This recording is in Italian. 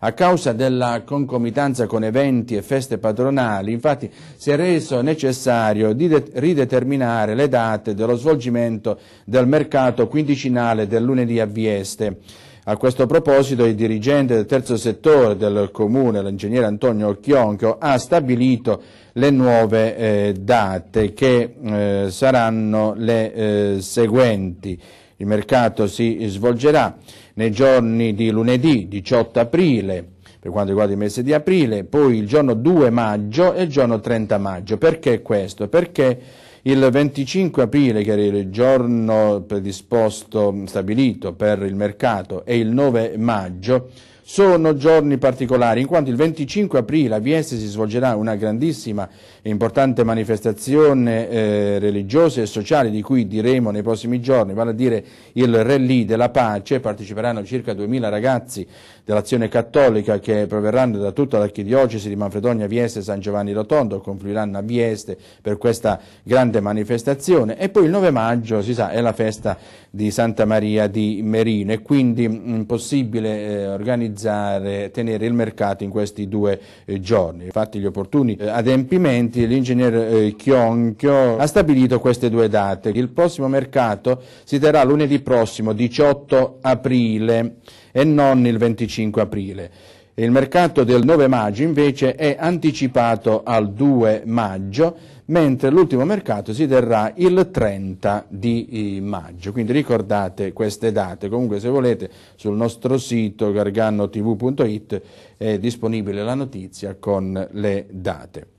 A causa della concomitanza con eventi e feste patronali, infatti, si è reso necessario rideterminare le date dello svolgimento del mercato quindicinale del lunedì a Vieste. A questo proposito il dirigente del terzo settore del comune, l'ingegnere Antonio Chionchio, ha stabilito le nuove eh, date che eh, saranno le eh, seguenti. Il mercato si svolgerà nei giorni di lunedì 18 aprile per quanto riguarda il mese di aprile, poi il giorno 2 maggio e il giorno 30 maggio. Perché questo? Perché il 25 aprile, che era il giorno predisposto, stabilito per il mercato, e il 9 maggio, sono giorni particolari, in quanto il 25 aprile a Vieste si svolgerà una grandissima e importante manifestazione eh, religiosa e sociale di cui diremo nei prossimi giorni, vale a dire il Rally della Pace, parteciperanno circa 2000 ragazzi dell'azione cattolica che proverranno da tutta l'archidiocesi di Manfredonia, Vieste e San Giovanni Rotondo, confluiranno a Vieste per questa grande grande manifestazione e poi il 9 maggio si sa è la festa di Santa Maria di Merino e quindi impossibile eh, organizzare, tenere il mercato in questi due eh, giorni. Fatti gli opportuni eh, adempimenti l'ingegner eh, Chionchio ha stabilito queste due date. Il prossimo mercato si terrà lunedì prossimo 18 aprile e non il 25 aprile. Il mercato del 9 maggio invece è anticipato al 2 maggio, mentre l'ultimo mercato si terrà il 30 di eh, maggio. Quindi ricordate queste date. Comunque se volete sul nostro sito gargannotv.it è disponibile la notizia con le date.